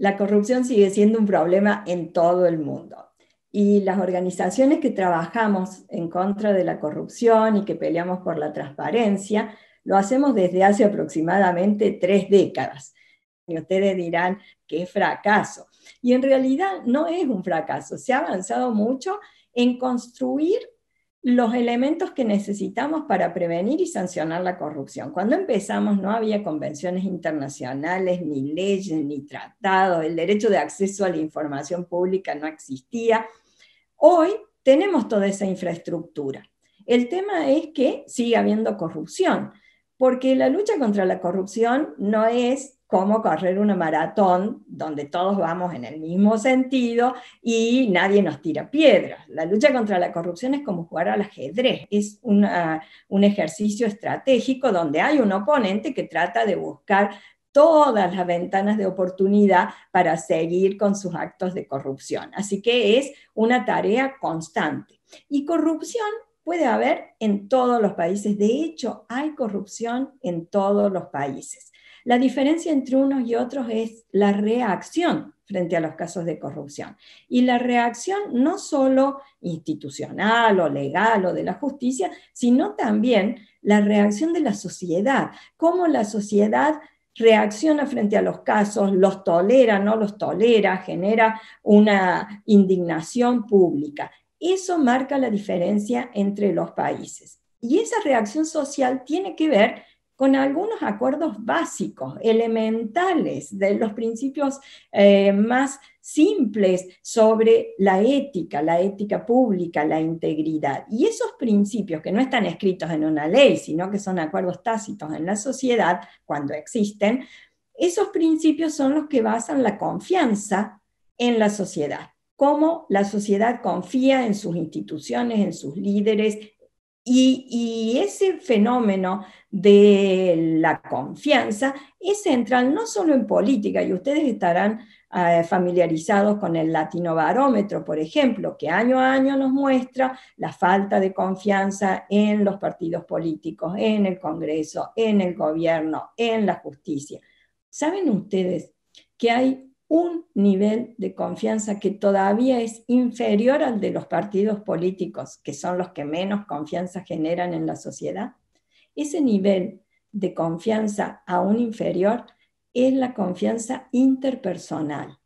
la corrupción sigue siendo un problema en todo el mundo. Y las organizaciones que trabajamos en contra de la corrupción y que peleamos por la transparencia, lo hacemos desde hace aproximadamente tres décadas. Y ustedes dirán, qué fracaso. Y en realidad no es un fracaso. Se ha avanzado mucho en construir los elementos que necesitamos para prevenir y sancionar la corrupción. Cuando empezamos no había convenciones internacionales, ni leyes, ni tratados, el derecho de acceso a la información pública no existía. Hoy tenemos toda esa infraestructura. El tema es que sigue habiendo corrupción, porque la lucha contra la corrupción no es como correr una maratón donde todos vamos en el mismo sentido y nadie nos tira piedras. La lucha contra la corrupción es como jugar al ajedrez, es un ejercicio estratégico donde hay un oponente que trata de buscar todas las ventanas de oportunidad para seguir con sus actos de corrupción. Así que es una tarea constante. Y corrupción puede haber en todos los países. De hecho, hay corrupción en todos los países. La diferencia entre unos y otros es la reacción frente a los casos de corrupción. Y la reacción no solo institucional o legal o de la justicia, sino también la reacción de la sociedad, cómo la sociedad reacciona frente a los casos, los tolera, no los tolera, genera una indignación pública. Eso marca la diferencia entre los países. Y esa reacción social tiene que ver con algunos acuerdos básicos, elementales, de los principios eh, más simples sobre la ética, la ética pública, la integridad. Y esos principios que no están escritos en una ley, sino que son acuerdos tácitos en la sociedad, cuando existen, esos principios son los que basan la confianza en la sociedad cómo la sociedad confía en sus instituciones, en sus líderes, y, ese fenómeno de la confianza es central no solo en política, y ustedes estarán eh, familiarizados con el latinobarómetro, por ejemplo, que año a año nos muestra la falta de confianza en los partidos políticos, en el Congreso, en el gobierno, en la justicia. ¿Saben ustedes que hay un nivel de confianza que todavía es inferior al de los partidos políticos, que son los que menos confianza generan en la sociedad, ese nivel de confianza aún inferior es la confianza interpersonal,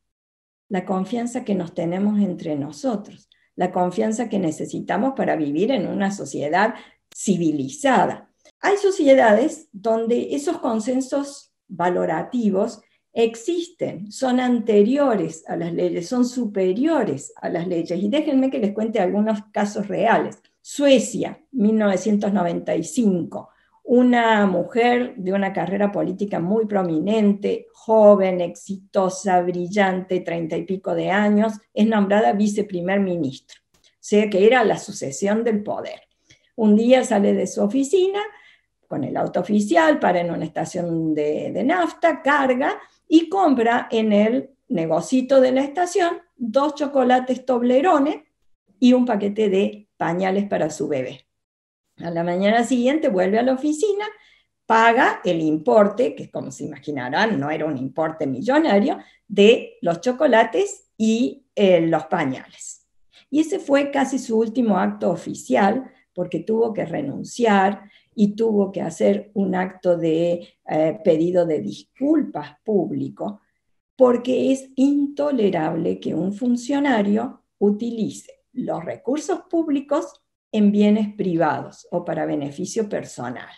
la confianza que nos tenemos entre nosotros, la confianza que necesitamos para vivir en una sociedad civilizada. Hay sociedades donde esos consensos valorativos existen, son anteriores a las leyes, son superiores a las leyes. Y déjenme que les cuente algunos casos reales. Suecia, 1995, una mujer de una carrera política muy prominente, joven, exitosa, brillante, treinta y pico de años, es nombrada viceprimer ministro, o sea que era la sucesión del poder. Un día sale de su oficina con el auto oficial, para en una estación de, de nafta, carga y compra en el negocito de la estación dos chocolates Toblerone y un paquete de pañales para su bebé. A la mañana siguiente vuelve a la oficina, paga el importe, que como se imaginarán no era un importe millonario, de los chocolates y eh, los pañales. Y ese fue casi su último acto oficial porque tuvo que renunciar y tuvo que hacer un acto de eh, pedido de disculpas público porque es intolerable que un funcionario utilice los recursos públicos en bienes privados o para beneficio personal.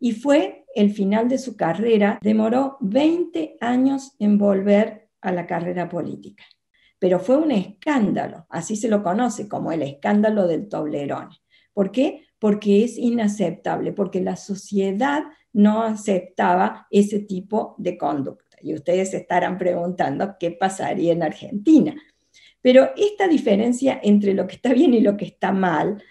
Y fue el final de su carrera, demoró 20 años en volver a la carrera política, pero fue un escándalo, así se lo conoce como el escándalo del tablerón ¿Por qué? porque es inaceptable, porque la sociedad no aceptaba ese tipo de conducta. Y ustedes estarán preguntando qué pasaría en Argentina. Pero esta diferencia entre lo que está bien y lo que está mal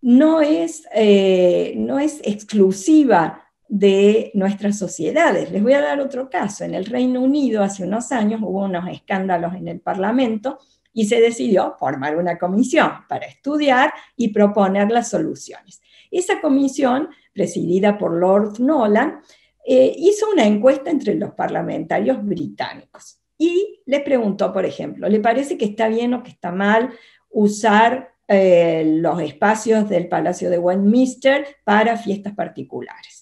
no es, eh, no es exclusiva de nuestras sociedades. Les voy a dar otro caso. En el Reino Unido hace unos años hubo unos escándalos en el Parlamento y se decidió formar una comisión para estudiar y proponer las soluciones. Esa comisión, presidida por Lord Nolan, eh, hizo una encuesta entre los parlamentarios británicos y les preguntó, por ejemplo, ¿le parece que está bien o que está mal usar eh, los espacios del Palacio de Westminster para fiestas particulares?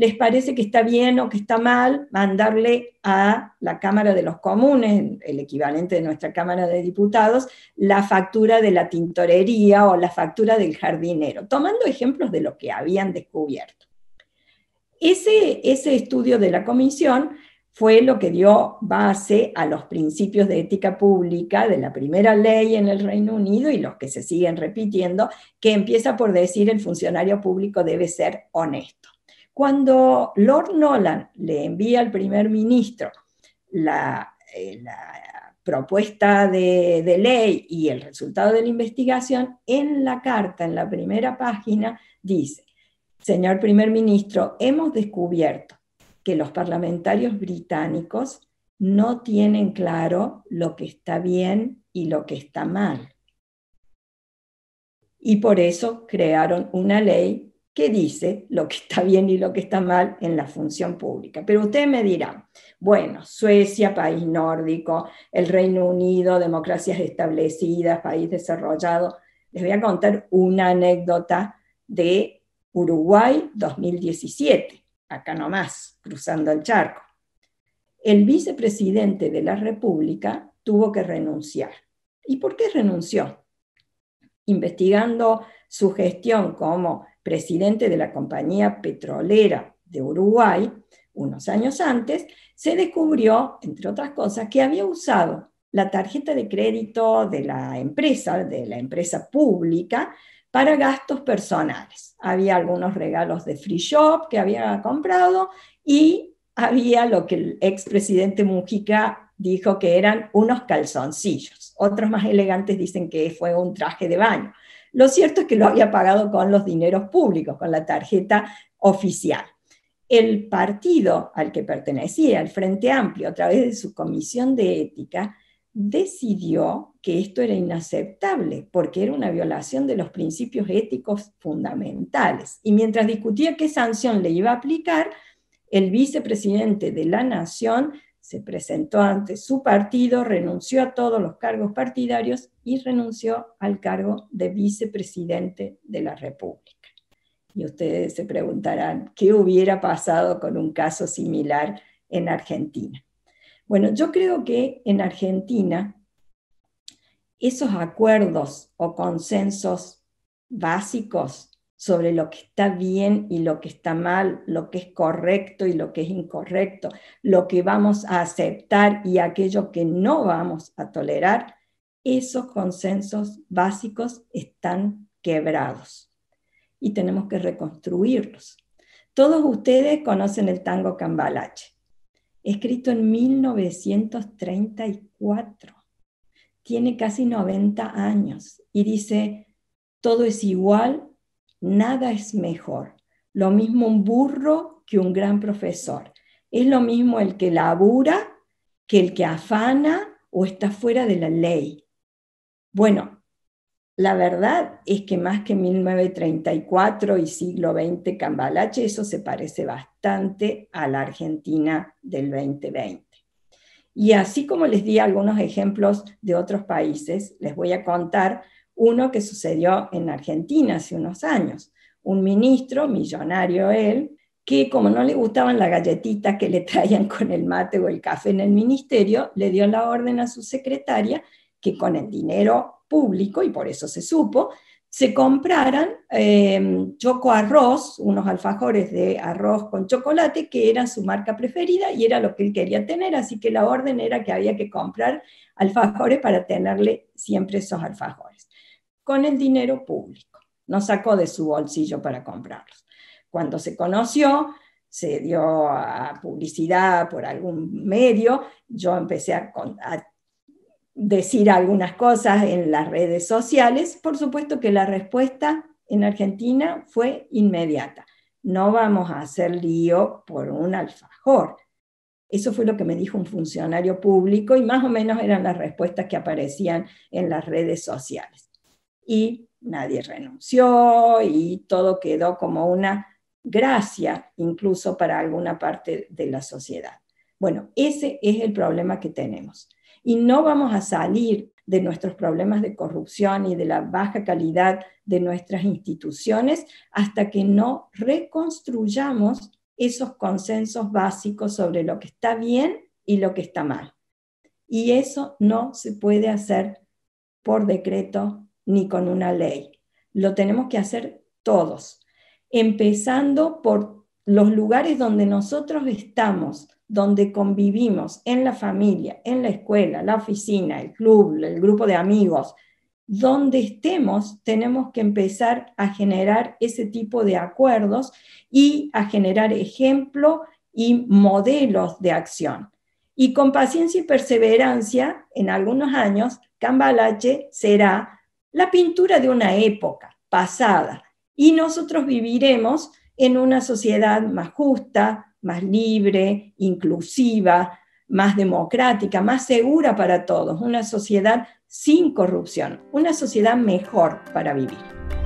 les parece que está bien o que está mal mandarle a la Cámara de los Comunes, el equivalente de nuestra Cámara de Diputados, la factura de la tintorería o la factura del jardinero, tomando ejemplos de lo que habían descubierto. Ese, ese estudio de la comisión fue lo que dio base a los principios de ética pública de la primera ley en el Reino Unido y los que se siguen repitiendo, que empieza por decir el funcionario público debe ser honesto. Cuando Lord Nolan le envía al primer ministro la, eh, propuesta de, ley y el resultado de la investigación, en la carta, en la primera página, dice, señor primer ministro, hemos descubierto que los parlamentarios británicos no tienen claro lo que está bien y lo que está mal. Y por eso crearon una ley que dice lo que está bien y lo que está mal en la función pública. Pero ustedes me dirán, bueno, Suecia, país nórdico, el Reino Unido, democracias establecidas, país desarrollado. Les voy a contar una anécdota de Uruguay 2017, acá nomás, cruzando el charco. El vicepresidente de la República tuvo que renunciar. ¿Y por qué renunció? Investigando su gestión como presidente de la compañía petrolera de Uruguay, unos años antes, se descubrió, entre otras cosas, que había usado la tarjeta de crédito de la empresa, de la empresa pública, para gastos personales. Había algunos regalos de free shop que había comprado y había lo que el expresidente Mujica dijo que eran unos calzoncillos. Otros más elegantes dicen que fue un traje de baño. Lo cierto es que lo había pagado con los dineros públicos, con la tarjeta oficial. El partido al que pertenecía, el Frente Amplio, a través de su comisión de ética, decidió que esto era inaceptable porque era una violación de los principios éticos fundamentales. Y mientras discutía qué sanción le iba a aplicar, el vicepresidente de la Nación se presentó ante su partido, renunció a todos los cargos partidarios y renunció al cargo de vicepresidente de la República. Y ustedes se preguntarán, ¿qué hubiera pasado con un caso similar en Argentina? Bueno, yo creo que en Argentina esos acuerdos o consensos básicos sobre lo que está bien y lo que está mal, lo que es correcto y lo que es incorrecto, lo que vamos a aceptar y aquello que no vamos a tolerar, esos consensos básicos están quebrados y tenemos que reconstruirlos. Todos ustedes conocen el tango Cambalache, escrito en 1934. Tiene casi 90 años y dice, todo es igual Nada es mejor. Lo mismo un burro que un gran profesor. Es lo mismo el que labura que el que afana o está fuera de la ley. Bueno, la verdad es que más que 1934 y siglo XX cambalache, eso se parece bastante a la Argentina del 2020. Y así como les di algunos ejemplos de otros países, les voy a contar uno que sucedió en Argentina hace unos años. Un ministro, millonario él, que como no le gustaban las galletitas que le traían con el mate o el café en el ministerio, le dio la orden a su secretaria que con el dinero público, y por eso se supo, se compraran em, choco arroz, unos alfajores de arroz con chocolate, que eran su marca preferida y era lo que él quería tener, así que la orden era que había que comprar alfajores para tenerle siempre esos alfajores con el dinero público. No sacó de su bolsillo para comprarlos. Cuando se conoció, se dio a publicidad por algún medio, yo empecé a, a decir algunas cosas en las redes sociales, por supuesto que la respuesta en Argentina fue inmediata. No vamos a hacer lío por un alfajor. Eso fue lo que me dijo un funcionario público y más o menos eran las respuestas que aparecían en las redes sociales y nadie renunció y todo quedó como una gracia incluso para alguna parte de la sociedad. Bueno, ese es el problema que tenemos. Y no vamos a salir de nuestros problemas de corrupción y de la baja calidad de nuestras instituciones hasta que no reconstruyamos esos consensos básicos sobre lo que está bien y lo que está mal. Y eso no se puede hacer por decreto ni con una ley. Lo tenemos que hacer todos, empezando por los lugares donde nosotros estamos, donde convivimos, en la familia, en la escuela, la oficina, el club, el grupo de amigos, donde estemos, tenemos que empezar a generar ese tipo de acuerdos y a generar ejemplo y modelos de acción. Y con paciencia y perseverancia, en algunos años, Cambalache será la pintura de una época pasada y nosotros viviremos en una sociedad más justa, más libre, inclusiva, más democrática, más segura para todos, una sociedad sin corrupción, una sociedad mejor para vivir.